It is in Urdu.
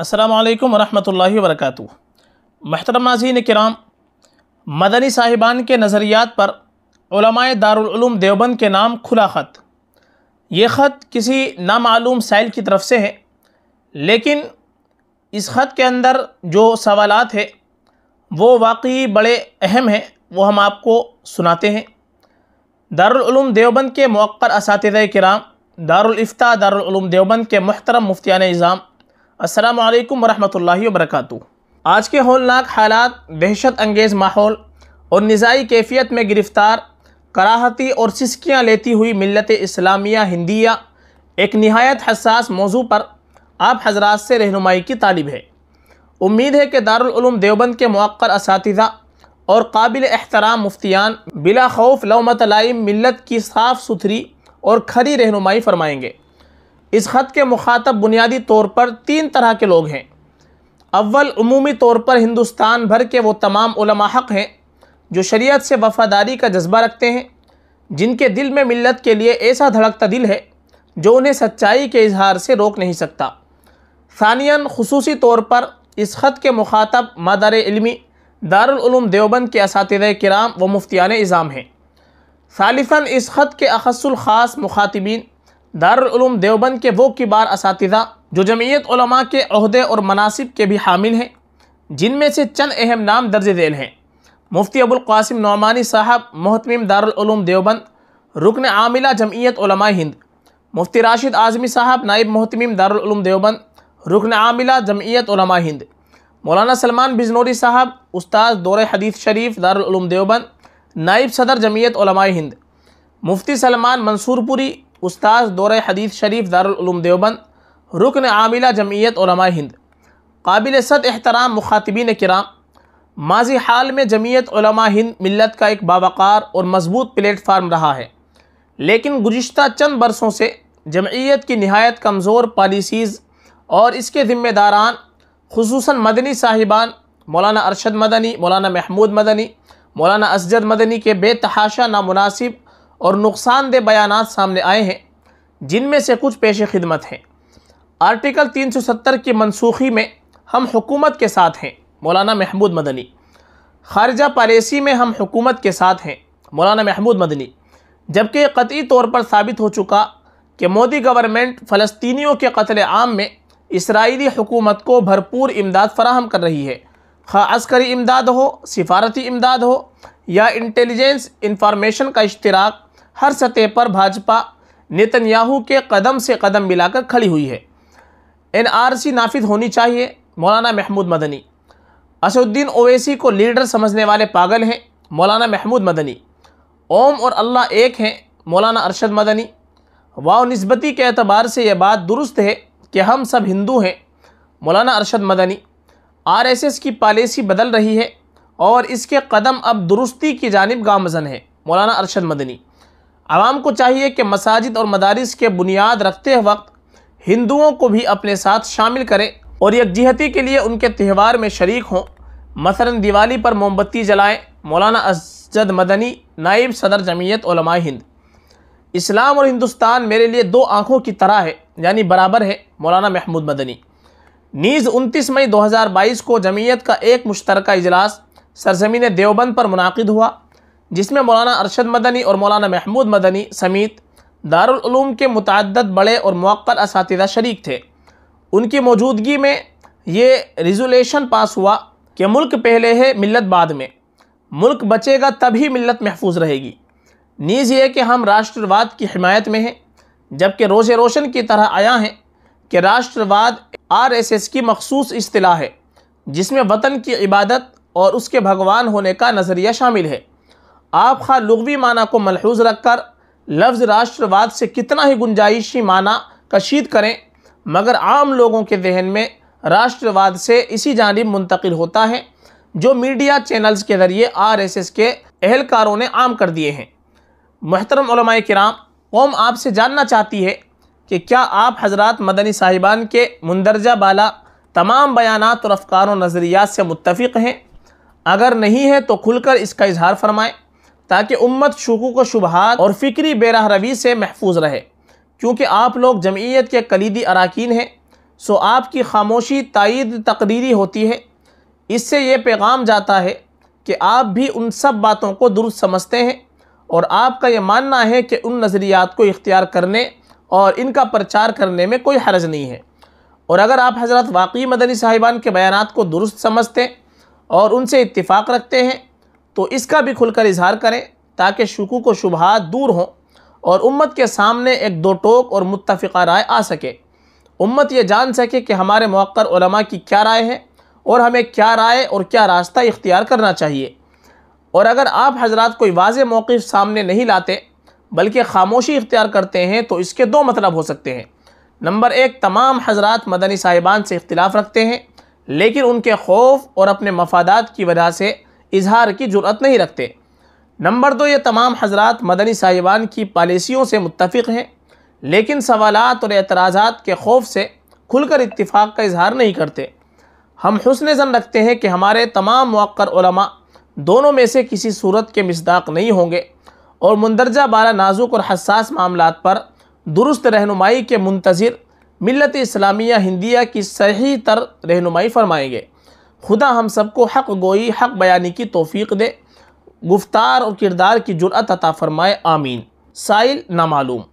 السلام علیکم ورحمۃ اللہ وبرکاتہ محترم ناظرین کرام مدنی صاحبان کے نظریات پر علماء دارالعلوم دیوبند کے نام کھلا خط یہ خط کسی نامعلوم سائل کی طرف سے ہے لیکن اس خط کے اندر جو سوالات ہیں وہ واقعی بڑے اہم ہیں وہ ہم آپ کو سناتے ہیں دارالعلوم دیوبند کے موقع اساتذہ کرام دارالفتہ دارالعلوم دیوبند کے محترم مفتیان نظام السلام علیکم ورحمۃ اللہ وبرکاتہ آج کے ہولناک حالات دہشت انگیز ماحول اور نزائی کیفیت میں گرفتار کراہتی اور سسکیاں لیتی ہوئی ملت اسلامیہ ہندیہ ایک نہایت حساس موضوع پر آپ حضرات سے رہنمائی کی طالب ہے امید ہے کہ دارالعلوم دیوبند کے مؤر اساتذہ اور قابل احترام مفتیان بلا خوف لومت لائم ملت کی صاف ستھری اور کھری رہنمائی فرمائیں گے اس خط کے مخاطب بنیادی طور پر تین طرح کے لوگ ہیں اول عمومی طور پر ہندوستان بھر کے وہ تمام علماء حق ہیں جو شریعت سے وفاداری کا جذبہ رکھتے ہیں جن کے دل میں ملت کے لیے ایسا دھڑکتا دل ہے جو انہیں سچائی کے اظہار سے روک نہیں سکتا ثانیاً خصوصی طور پر اس خط کے مخاطب مادر علمی دار دیوبند کے اساتذہ کرام و مفتیان اظام ہیں ثالثاً اس خط کے اخص الخاص مخاطبین دار العلوم دیوبند کے وہ کبار اساتذہ جو جمعیت علماء کے عہدے اور مناسب کے بھی حامل ہیں جن میں سے چند اہم نام درج ذیل ہیں مفتی ابو القاسم نعمانی صاحب محتمم دار العلوم دیوبند رکن عاملہ جمعیت علماء ہند مفتی راشد اعظمی صاحب نائب محتمیم دار العلوم دیوبند رکن عاملہ جمعیت علماء ہند مولانا سلمان بجنوری صاحب استاد دور حدیث شریف دار العلوم دیوبند نائب صدر جمعیت علماء ہند مفتی سلمان منصور پوری دورہ حدیث شریف دارالعلوم دیوبند رکن عاملہ جمعیت علماء ہند قابل صد احترام مخاطبین کرام ماضی حال میں جمعیت علماء ہند ملت کا ایک باوقار اور مضبوط پلیٹ فارم رہا ہے لیکن گزشتہ چند برسوں سے جمعیت کی نہایت کمزور پالیسیز اور اس کے ذمہ داران خصوصاً مدنی صاحبان مولانا ارشد مدنی مولانا محمود مدنی مولانا اسجد مدنی کے بے تحاشا نامناسب اور نقصان دہ بیانات سامنے آئے ہیں جن میں سے کچھ پیش خدمت ہیں آرٹیکل تین سو ستر کی منسوخی میں ہم حکومت کے ساتھ ہیں مولانا محمود مدنی خارجہ پالیسی میں ہم حکومت کے ساتھ ہیں مولانا محمود مدنی جبکہ قطعی طور پر ثابت ہو چکا کہ مودی گورنمنٹ فلسطینیوں کے قتل عام میں اسرائیلی حکومت کو بھرپور امداد فراہم کر رہی ہے خواہ عسکری امداد ہو سفارتی امداد ہو یا انٹیلیجنس انفارمیشن کا اشتراک ہر سطح پر بھاجپا نیتن یاہو کے قدم سے قدم ملا کر کھڑی ہوئی ہے این آر سی نافذ ہونی چاہیے مولانا محمود مدنی اسد الدین اویسی کو لیڈر سمجھنے والے پاگل ہیں مولانا محمود مدنی اوم اور اللہ ایک ہیں مولانا ارشد مدنی واؤ نسبتی کے اعتبار سے یہ بات درست ہے کہ ہم سب ہندو ہیں Maulana Arshad Madani R S S کی پالیسی بدل رہی ہے اور اس کے قدم اب درستی کی جانب گامزن ہے مولانا ارشد مدنی عوام کو چاہیے کہ مساجد اور مدارس کے بنیاد رکھتے وقت ہندوؤں کو بھی اپنے ساتھ شامل کریں اور یکجہتی کے لیے ان کے تہوار میں شریک ہوں مثلا دیوالی پر موم بتی جلائیں مولانا اسجد مدنی نائب صدر جمعیت علماء ہند اسلام اور ہندوستان میرے لیے دو آنکھوں کی طرح ہے یعنی برابر ہے مولانا محمود مدنی نیز انتیس مئی دو ہزار بائیس کو جمعیت کا ایک مشترکہ اجلاس سرزمین دیوبند پر منعقد ہوا جس میں مولانا ارشد مدنی اور مولانا محمود مدنی سمیت دارالعلوم کے متعدد بڑے اور موقع اساتذہ شریک تھے ان کی موجودگی میں یہ ریزولیشن پاس ہوا کہ ملک پہلے ہے ملت بعد میں ملک بچے گا تب ہی ملت محفوظ رہے گی نیز یہ کہ ہم راشترواد کی حمایت میں ہیں جبکہ روز روشن کی طرح آیا ہیں کہ راشترواد آر ایس ایس کی مخصوص اصطلاح ہے جس میں وطن کی عبادت اور اس کے بھگوان ہونے کا نظریہ شامل ہے آپ خواہ لغوی معنی کو ملحوظ رکھ کر لفظ راشترواد سے کتنا ہی گنجائشی معنی کشید کریں مگر عام لوگوں کے ذہن میں راشترواد سے اسی جانب منتقل ہوتا ہے جو میڈیا چینلز کے ذریعے آر ایس ایس کے اہلکاروں نے عام کر دیے ہیں محترم علماء کرام قوم آپ سے جاننا چاہتی ہے کہ کیا آپ حضرات مدنی صاحبان کے مندرجہ بالا تمام بیانات اور افکار و نظریات سے متفق ہیں اگر نہیں ہے تو کھل کر اس کا اظہار فرمائیں تاکہ امت شکوک و شبہات اور فکری بیرہ روی سے محفوظ رہے کیونکہ آپ لوگ جمعیت کے کلیدی اراکین ہیں سو آپ کی خاموشی تائید تقریری ہوتی ہے اس سے یہ پیغام جاتا ہے کہ آپ بھی ان سب باتوں کو درست سمجھتے ہیں اور آپ کا یہ ماننا ہے کہ ان نظریات کو اختیار کرنے اور ان کا پرچار کرنے میں کوئی حرج نہیں ہے اور اگر آپ حضرت واقعی مدنی صاحبان کے بیانات کو درست سمجھتے اور ان سے اتفاق رکھتے ہیں تو اس کا بھی کھل کر اظہار کریں تاکہ شکوک و شبہات دور ہوں اور امت کے سامنے ایک دو ٹوک اور متفقہ رائے آ سکے امت یہ جان سکے کہ ہمارے موقر علماء کی کیا رائے ہے اور ہمیں کیا رائے اور کیا راستہ اختیار کرنا چاہیے اور اگر آپ حضرات کوئی واضح موقف سامنے نہیں لاتے بلکہ خاموشی اختیار کرتے ہیں تو اس کے دو مطلب ہو سکتے ہیں نمبر ایک تمام حضرات مدنی صاحبان سے اختلاف رکھتے ہیں لیکن ان کے خوف اور اپنے مفادات کی وجہ سے اظہار کی جرعت نہیں رکھتے نمبر دو یہ تمام حضرات مدنی صاحبان کی پالیسیوں سے متفق ہیں لیکن سوالات اور اعتراضات کے خوف سے کھل کر اتفاق کا اظہار نہیں کرتے ہم حسن زن رکھتے ہیں کہ ہمارے تمام موقع علماء دونوں میں سے کسی صورت کے مصداق نہیں ہوں گے اور مندرجہ بارہ نازک اور حساس معاملات پر درست رہنمائی کے منتظر ملت اسلامیہ ہندیہ کی صحیح تر رہنمائی فرمائیں گے خدا ہم سب کو حق گوئی حق بیانی کی توفیق دے گفتار اور کردار کی جرأت عطا فرمائے آمین سائل نامعلوم